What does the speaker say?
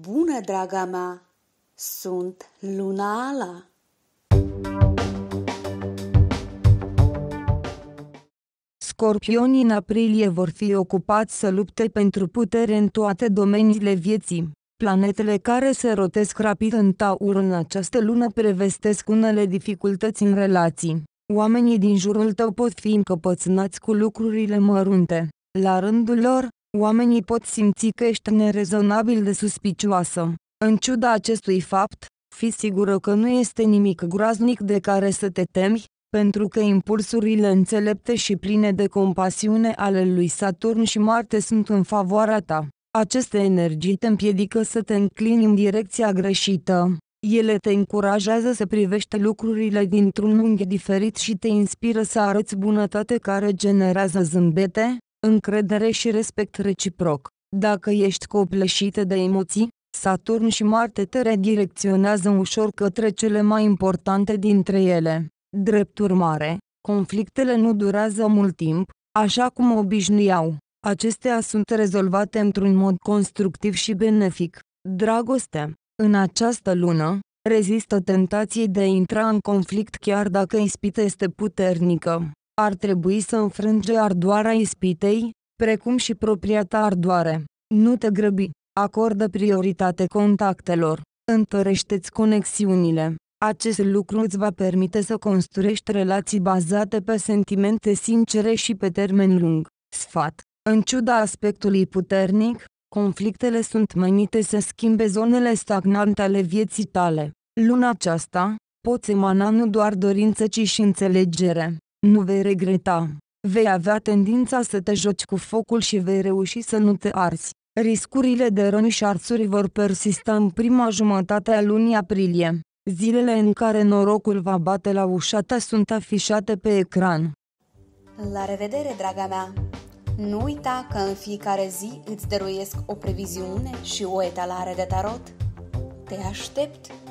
Bună, draga mea! Sunt Luna Ala! Scorpionii în aprilie vor fi ocupați să lupte pentru putere în toate domeniile vieții. Planetele care se rotesc rapid în Taur în această lună prevestesc unele dificultăți în relații. Oamenii din jurul tău pot fi încăpățânați cu lucrurile mărunte. La rândul lor, Oamenii pot simți că ești nerezonabil de suspicioasă. În ciuda acestui fapt, fi sigură că nu este nimic groaznic de care să te temi, pentru că impulsurile înțelepte și pline de compasiune ale lui Saturn și Marte sunt în favoarea ta. Aceste energii te împiedică să te înclini în direcția greșită. Ele te încurajează să privești lucrurile dintr-un unghi diferit și te inspiră să arăți bunătate care generează zâmbete, încredere și respect reciproc. Dacă ești copleșită de emoții, Saturn și Marte te redirecționează ușor către cele mai importante dintre ele. Drept urmare, conflictele nu durează mult timp, așa cum obișnuiau. Acestea sunt rezolvate într-un mod constructiv și benefic. Dragoste. În această lună, rezistă tentației de a intra în conflict chiar dacă ispita este puternică ar trebui să înfrânge ardoarea ispitei, precum și propria ta ardoare. Nu te grăbi, acordă prioritate contactelor, întărește-ți conexiunile. Acest lucru îți va permite să construiești relații bazate pe sentimente sincere și pe termen lung. Sfat. În ciuda aspectului puternic, conflictele sunt menite să schimbe zonele stagnante ale vieții tale. Luna aceasta, poți emana nu doar dorință ci și înțelegere. Nu vei regreta. Vei avea tendința să te joci cu focul și vei reuși să nu te arzi. Riscurile de răni și arsuri vor persista în prima jumătate a lunii aprilie. Zilele în care norocul va bate la ușa ta sunt afișate pe ecran. La revedere, draga mea! Nu uita că în fiecare zi îți dăruiesc o previziune și o etalare de tarot. Te aștept!